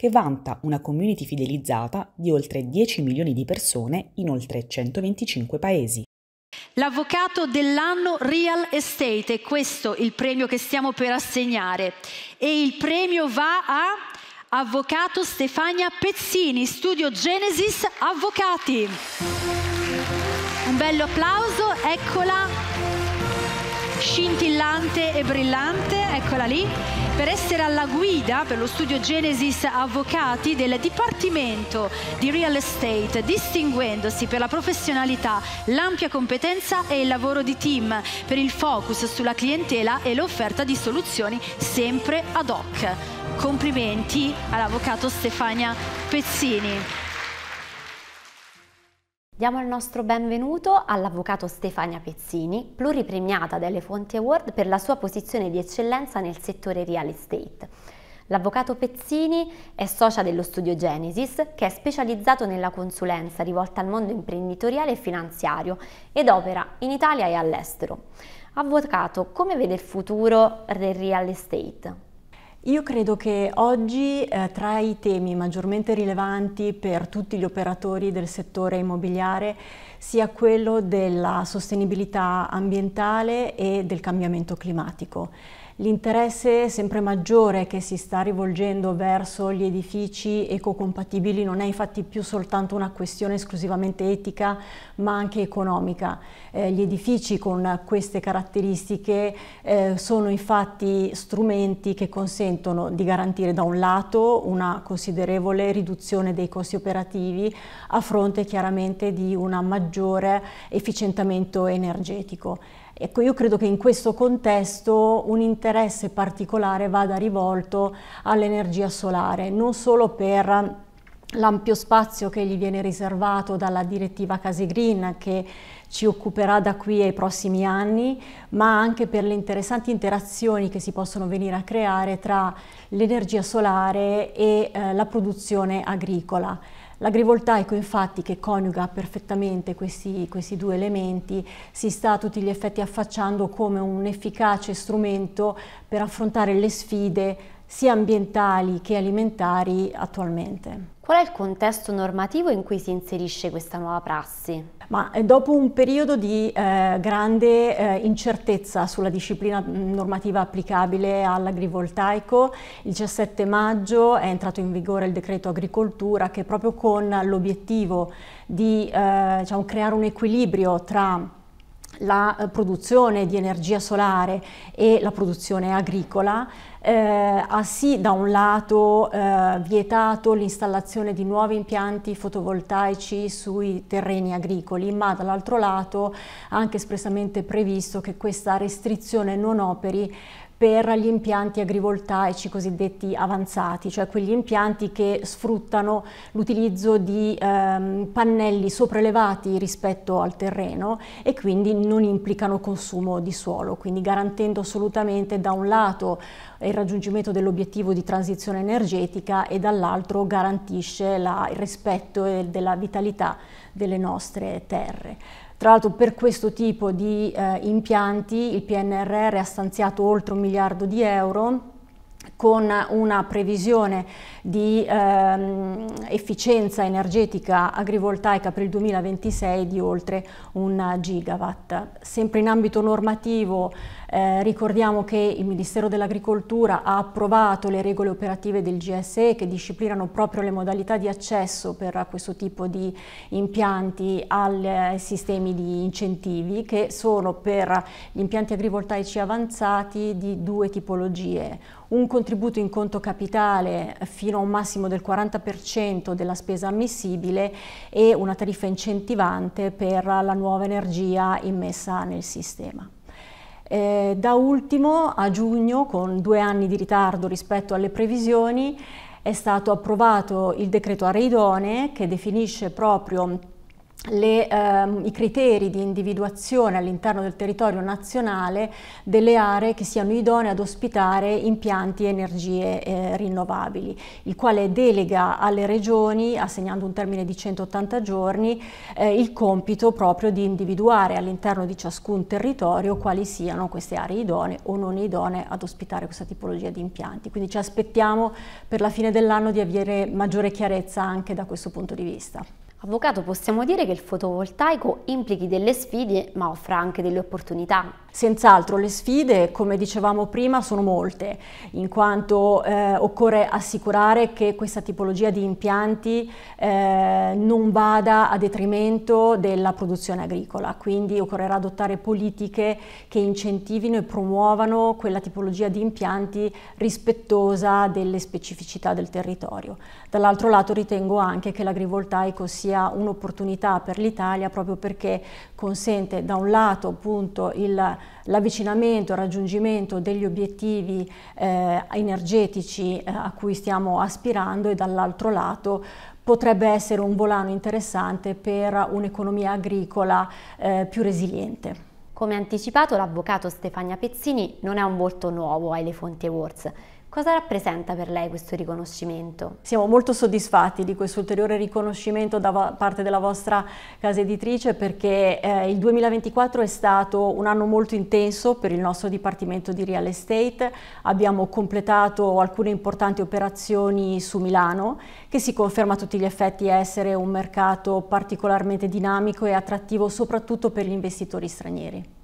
che vanta una community fidelizzata di oltre 10 milioni di persone in oltre 125 paesi. L'avvocato dell'anno Real Estate, è questo il premio che stiamo per assegnare e il premio va a avvocato Stefania Pezzini, studio Genesis Avvocati. Un bello applauso, eccola scintillante e brillante, eccola lì, per essere alla guida per lo studio Genesis Avvocati del Dipartimento di Real Estate, distinguendosi per la professionalità, l'ampia competenza e il lavoro di team, per il focus sulla clientela e l'offerta di soluzioni sempre ad hoc. Complimenti all'avvocato Stefania Pezzini. Diamo il nostro benvenuto all'avvocato Stefania Pezzini, pluripremiata dalle Fonti Award per la sua posizione di eccellenza nel settore real estate. L'avvocato Pezzini è socia dello studio Genesis, che è specializzato nella consulenza rivolta al mondo imprenditoriale e finanziario ed opera in Italia e all'estero. Avvocato, come vede il futuro del real estate? Io credo che oggi eh, tra i temi maggiormente rilevanti per tutti gli operatori del settore immobiliare sia quello della sostenibilità ambientale e del cambiamento climatico. L'interesse sempre maggiore che si sta rivolgendo verso gli edifici ecocompatibili non è infatti più soltanto una questione esclusivamente etica ma anche economica. Eh, gli edifici con queste caratteristiche eh, sono infatti strumenti che consentono consentono di garantire da un lato una considerevole riduzione dei costi operativi a fronte chiaramente di un maggiore efficientamento energetico. Ecco, io credo che in questo contesto un interesse particolare vada rivolto all'energia solare, non solo per l'ampio spazio che gli viene riservato dalla direttiva Case Green che ci occuperà da qui ai prossimi anni, ma anche per le interessanti interazioni che si possono venire a creare tra l'energia solare e eh, la produzione agricola. L'agrivoltaico infatti che coniuga perfettamente questi, questi, due elementi si sta a tutti gli effetti affacciando come un efficace strumento per affrontare le sfide sia ambientali che alimentari attualmente. Qual è il contesto normativo in cui si inserisce questa nuova prassi? Ma eh, dopo un periodo di eh, grande eh, incertezza sulla disciplina mm, normativa applicabile all'agrivoltaico, il 17 maggio è entrato in vigore il decreto agricoltura che proprio con l'obiettivo di eh, diciamo, creare un equilibrio tra la eh, produzione di energia solare e la produzione agricola, eh, ha sì da un lato eh, vietato l'installazione di nuovi impianti fotovoltaici sui terreni agricoli, ma dall'altro lato ha anche espressamente previsto che questa restrizione non operi per gli impianti agrivoltaici cosiddetti avanzati, cioè quegli impianti che sfruttano l'utilizzo di ehm, pannelli sopraelevati rispetto al terreno e quindi non implicano consumo di suolo, quindi garantendo assolutamente da un lato il raggiungimento dell'obiettivo di transizione energetica e dall'altro garantisce la, il rispetto della vitalità delle nostre terre. Tra l'altro per questo tipo di eh, impianti il PNRR ha stanziato oltre un miliardo di euro con una previsione di ehm, efficienza energetica agrivoltaica per il 2026 di oltre un gigawatt. Sempre in ambito normativo eh, ricordiamo che il Ministero dell'Agricoltura ha approvato le regole operative del GSE che disciplinano proprio le modalità di accesso per questo tipo di impianti ai eh, sistemi di incentivi che sono per gli impianti agrivoltaici avanzati di due tipologie. Un contributo in conto capitale fino a un massimo del 40% della spesa ammissibile e una tariffa incentivante per la nuova energia immessa nel sistema. Eh, da ultimo, a giugno, con due anni di ritardo rispetto alle previsioni, è stato approvato il decreto Areidone che definisce proprio le, ehm, i criteri di individuazione all'interno del territorio nazionale delle aree che siano idonee ad ospitare impianti e energie eh, rinnovabili, il quale delega alle regioni, assegnando un termine di 180 giorni, eh, il compito proprio di individuare all'interno di ciascun territorio quali siano queste aree idonee o non idonee ad ospitare questa tipologia di impianti. Quindi ci aspettiamo per la fine dell'anno di avere maggiore chiarezza anche da questo punto di vista. Avvocato, possiamo dire che il fotovoltaico implichi delle sfide ma offra anche delle opportunità. Senz'altro le sfide, come dicevamo prima, sono molte, in quanto eh, occorre assicurare che questa tipologia di impianti eh, non vada a detrimento della produzione agricola, quindi occorrerà adottare politiche che incentivino e promuovano quella tipologia di impianti rispettosa delle specificità del territorio. Dall'altro lato ritengo anche che l'agrivoltaico sia un'opportunità per l'Italia proprio perché consente da un lato appunto il l'avvicinamento, il raggiungimento degli obiettivi eh, energetici eh, a cui stiamo aspirando e dall'altro lato potrebbe essere un volano interessante per un'economia agricola eh, più resiliente. Come anticipato, l'avvocato Stefania Pezzini non è un volto nuovo ai Le Fonti Awards. Cosa rappresenta per lei questo riconoscimento? Siamo molto soddisfatti di questo ulteriore riconoscimento da parte della vostra casa editrice perché eh, il 2024 è stato un anno molto intenso per il nostro Dipartimento di Real Estate. Abbiamo completato alcune importanti operazioni su Milano che si conferma a tutti gli effetti essere un mercato particolarmente dinamico e attrattivo soprattutto per gli investitori stranieri.